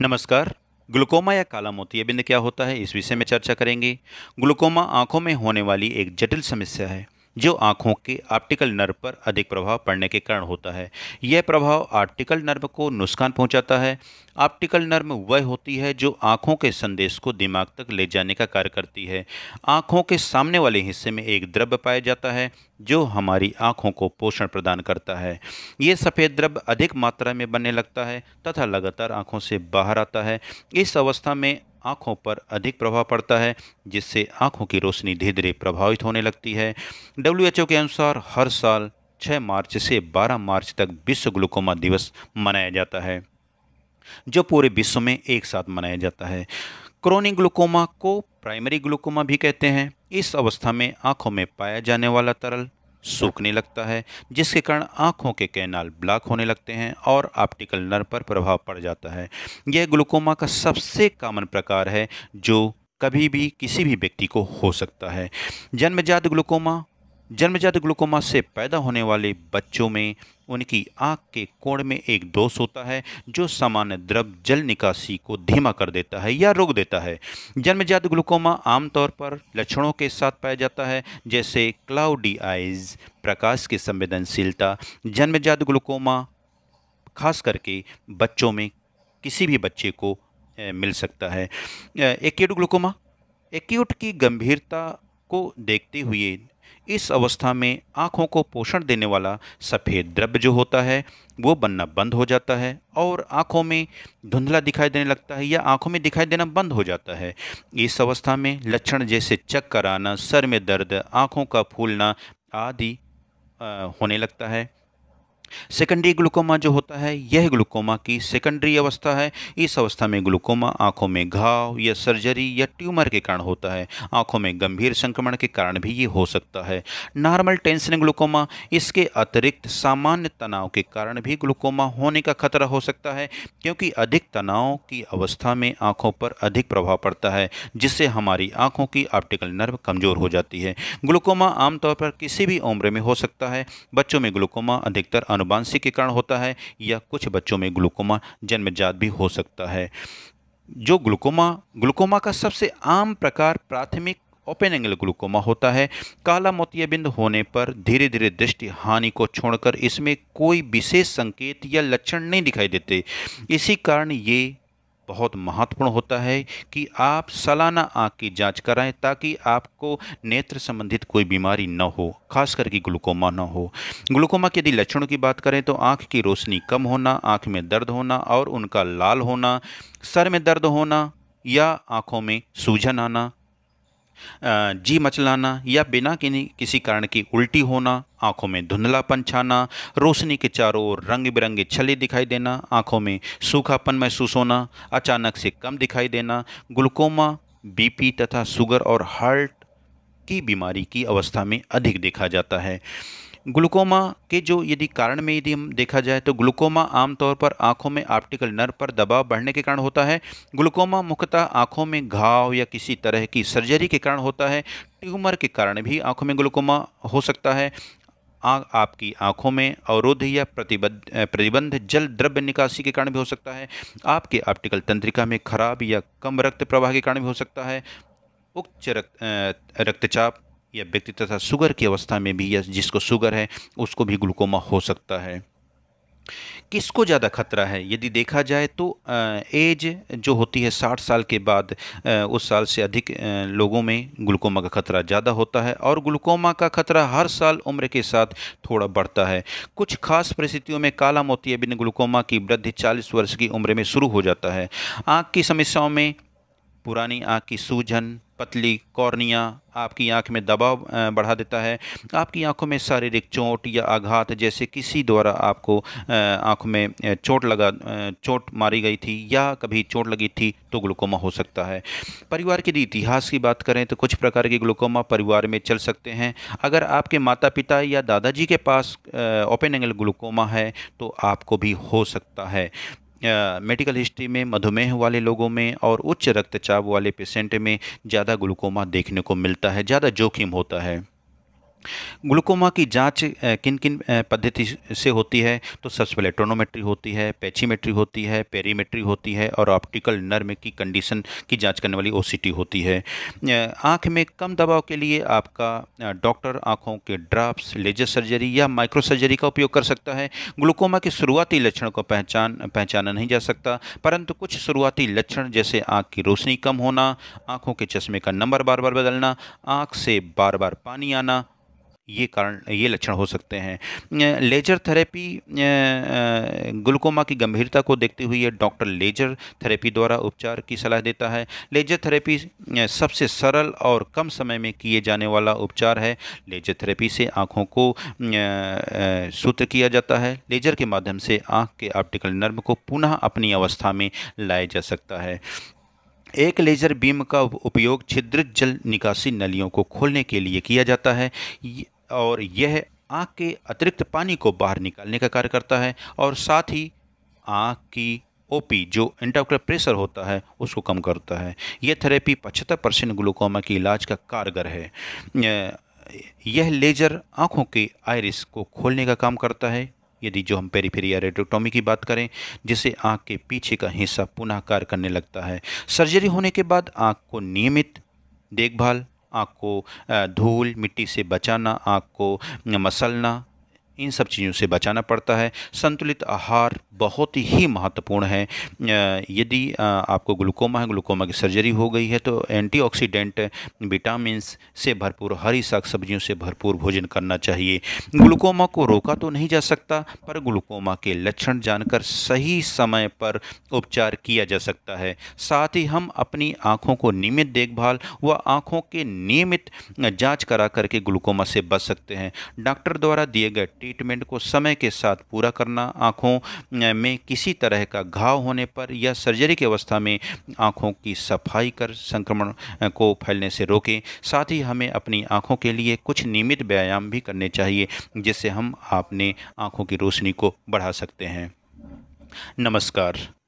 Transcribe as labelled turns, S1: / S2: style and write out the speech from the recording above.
S1: नमस्कार ग्लूकोमा या काला मोतिया बिंद क्या होता है इस विषय में चर्चा करेंगे ग्लूकोमा आंखों में होने वाली एक जटिल समस्या है जो आँखों के ऑप्टिकल नर्व पर अधिक प्रभाव पड़ने के कारण होता है यह प्रभाव ऑप्टिकल नर्व को नुकसान पहुँचाता है ऑप्टिकल नर्व वह होती है जो आँखों के संदेश को दिमाग तक ले जाने का कार्य करती है आँखों के सामने वाले हिस्से में एक द्रव्य पाया जाता है जो हमारी आँखों को पोषण प्रदान करता है ये सफ़ेद द्रव्य अधिक मात्रा में बनने लगता है तथा लगातार आँखों से बाहर आता है इस अवस्था में आँखों पर अधिक प्रभाव पड़ता है जिससे आँखों की रोशनी धीरे धीरे प्रभावित होने लगती है डब्ल्यू के अनुसार हर साल 6 मार्च से 12 मार्च तक विश्व ग्लूकोमा दिवस मनाया जाता है जो पूरे विश्व में एक साथ मनाया जाता है क्रोनिक ग्लूकोमा को प्राइमरी ग्लूकोमा भी कहते हैं इस अवस्था में आँखों में पाया जाने वाला तरल सूखने लगता है जिसके कारण आँखों के कैनाल ब्लॉक होने लगते हैं और ऑप्टिकल नर्व पर प्रभाव पड़ जाता है यह ग्लूकोमा का सबसे कॉमन प्रकार है जो कभी भी किसी भी व्यक्ति को हो सकता है जन्मजात ग्लूकोमा जन्मजात ग्लूकोमा से पैदा होने वाले बच्चों में उनकी आँख के कोण में एक दोष होता है जो सामान्य द्रव जल निकासी को धीमा कर देता है या रोक देता है जन्मजात ग्लूकोमा आमतौर पर लक्षणों के साथ पाया जाता है जैसे क्लाउडी आइज प्रकाश की संवेदनशीलता जन्मजात ग्लूकोमा खास करके बच्चों में किसी भी बच्चे को मिल सकता है एक्यूट ग्लूकोमा एक्यूट की गंभीरता को देखते हुए इस अवस्था में आँखों को पोषण देने वाला सफ़ेद द्रव्य जो होता है वो बनना बंद हो जाता है और आँखों में धुंधला दिखाई देने लगता है या आँखों में दिखाई देना बंद हो जाता है इस अवस्था में लक्षण जैसे चक्कर आना सर में दर्द आँखों का फूलना आदि होने लगता है सेकेंडरी ग्लूकोमा जो होता है यह ग्लूकोमा की सेकेंडरी अवस्था है इस अवस्था में ग्लूकोमा आंखों में घाव या सर्जरी या ट्यूमर के कारण होता है आंखों में गंभीर संक्रमण के कारण भी ये हो सकता है नॉर्मल टेंशन ग्लूकोमा इसके अतिरिक्त सामान्य तनाव के कारण भी ग्लूकोमा होने का खतरा हो सकता है क्योंकि अधिक तनाव की अवस्था में आंखों पर अधिक प्रभाव पड़ता है जिससे हमारी आंखों की ऑप्टिकल नर्व कमज़ोर हो जाती है ग्लूकोमा आमतौर पर किसी भी उम्र में हो सकता है बच्चों में ग्लूकोमा अधिकतर अनु अनुवांशिकीकरण कारण होता है या कुछ बच्चों में ग्लूकोमा जन्मजात भी हो सकता है जो ग्लूकोमा ग्लूकोमा का सबसे आम प्रकार प्राथमिक ओपन एंगल ग्लूकोमा होता है काला मोतियाबिंद होने पर धीरे धीरे दृष्टि हानि को छोड़कर इसमें कोई विशेष संकेत या लक्षण नहीं दिखाई देते इसी कारण ये बहुत महत्वपूर्ण होता है कि आप सालाना आँख की जांच कराएं ताकि आपको नेत्र संबंधित कोई बीमारी न हो खास करके ग्लूकोमा न हो ग्लूकोमा के यदि लक्षणों की बात करें तो आँख की रोशनी कम होना आँख में दर्द होना और उनका लाल होना सर में दर्द होना या आँखों में सूजन आना जी मचलाना या बिना किसी कारण की उल्टी होना आंखों में धुंधलापन छाना रोशनी के चारों ओर रंग बिरंगे छले दिखाई देना आंखों में सूखापन महसूस होना अचानक से कम दिखाई देना ग्लूकोमा बीपी तथा शुगर और हार्ट की बीमारी की अवस्था में अधिक देखा जाता है ग्लूकोमा के जो यदि कारण में यदि हम देखा जाए तो ग्लूकोमा आमतौर पर आंखों में ऑप्टिकल नर्व पर दबाव बढ़ने के कारण होता है ग्लूकोमा मुख्यतः आंखों में घाव या किसी तरह की सर्जरी के कारण होता है ट्यूमर के कारण भी आंखों में ग्लूकोमा हो सकता है आ, आपकी आंखों में अवरोध या प्रतिबद्ध प्रतिबंध जल द्रव्य निकासी के कारण भी हो सकता है आपके ऑप्टिकल तंत्रिका में खराब या कम रक्त प्रवाह के कारण भी हो सकता है उच्च रक्त रक्तचाप या व्यक्ति तथा शुगर की अवस्था में भी या जिसको शुगर है उसको भी ग्लूकोमा हो सकता है किसको ज़्यादा खतरा है यदि देखा जाए तो एज जो होती है 60 साल के बाद उस साल से अधिक लोगों में ग्लूकोमा का खतरा ज़्यादा होता है और ग्लूकोमा का खतरा हर साल उम्र के साथ थोड़ा बढ़ता है कुछ खास परिस्थितियों में काला मोती अभिन ग्लूकोमा की वृद्धि 40 वर्ष की उम्र में शुरू हो जाता है आँख की समस्याओं में पुरानी आँख की सूजन पतली कॉर्निया आपकी आँख में दबाव बढ़ा देता है आपकी आँखों में शारीरिक चोट या आघात जैसे किसी द्वारा आपको आँखों में चोट लगा चोट मारी गई थी या कभी चोट लगी थी तो ग्लूकोमा हो सकता है परिवार के इतिहास की बात करें तो कुछ प्रकार के ग्लूकोमा परिवार में चल सकते हैं अगर आपके माता पिता या दादाजी के पास ओपन एंगल ग्लूकोमा है तो आपको भी हो सकता है मेडिकल हिस्ट्री में मधुमेह वाले लोगों में और उच्च रक्तचाप वाले पेशेंट में ज़्यादा ग्लूकोमा देखने को मिलता है ज़्यादा जोखिम होता है ग्लूकोमा की जांच किन किन पद्धति से होती है तो सबसे पहले टोनोमेट्री होती है पैचीमेट्री होती है पेरीमेट्री होती है और ऑप्टिकल नर्म की कंडीशन की जांच करने वाली ओसीटी होती है आँख में कम दबाव के लिए आपका डॉक्टर आँखों के ड्राफ्ट लेजर सर्जरी या माइक्रो सर्जरी का उपयोग कर सकता है ग्लूकोमा के शुरुआती लक्षण को पहचान पहचाना नहीं जा सकता परंतु कुछ शुरुआती लक्षण जैसे आँख की रोशनी कम होना आँखों के चश्मे का नंबर बार बार बदलना आँख से बार बार पानी आना ये कारण ये लक्षण हो सकते हैं लेजर थेरेपी ग्लूकोमा की गंभीरता को देखते हुए डॉक्टर लेजर थेरेपी द्वारा उपचार की सलाह देता है लेजर थेरेपी सबसे सरल और कम समय में किए जाने वाला उपचार है लेजर थेरेपी से आँखों को सूत्र किया जाता है लेजर के माध्यम से आँख के ऑप्टिकल नर्व को पुनः अपनी अवस्था में लाया जा सकता है एक लेज़र बीम का उपयोग छिद्रित जल निकासी नलियों को खोलने के लिए किया जाता है और यह आँख के अतिरिक्त पानी को बाहर निकालने का कार्य करता है और साथ ही आँख की ओपी जो इंट्राकुलर प्रेशर होता है उसको कम करता है यह थेरेपी पचहत्तर परसेंट ग्लूकोमा के इलाज का कारगर है यह लेजर आँखों के आयरिस को खोलने का काम करता है यदि जो हम पेरीफेरिया रेडियोटॉमी की बात करें जिसे आँख के पीछे का हिस्सा पुनः कार्य करने लगता है सर्जरी होने के बाद आँख को नियमित देखभाल आँख को धूल मिट्टी से बचाना आँख को मसलना इन सब चीज़ों से बचाना पड़ता है संतुलित आहार बहुत ही महत्वपूर्ण है यदि आपको ग्लूकोमा है ग्लूकोमा की सर्जरी हो गई है तो एंटीऑक्सीडेंट विटामिन से भरपूर हरी साग सब्जियों से भरपूर भोजन करना चाहिए ग्लूकोमा को रोका तो नहीं जा सकता पर ग्लूकोमा के लक्षण जानकर सही समय पर उपचार किया जा सकता है साथ ही हम अपनी आँखों को नियमित देखभाल व आँखों के नियमित जाँच करा करके ग्लूकोमा से बच सकते हैं डॉक्टर द्वारा दिए गए ट्रीटमेंट को समय के साथ पूरा करना आँखों में किसी तरह का घाव होने पर या सर्जरी की अवस्था में आँखों की सफाई कर संक्रमण को फैलने से रोकें साथ ही हमें अपनी आँखों के लिए कुछ नियमित व्यायाम भी करने चाहिए जिससे हम अपने आँखों की रोशनी को बढ़ा सकते हैं नमस्कार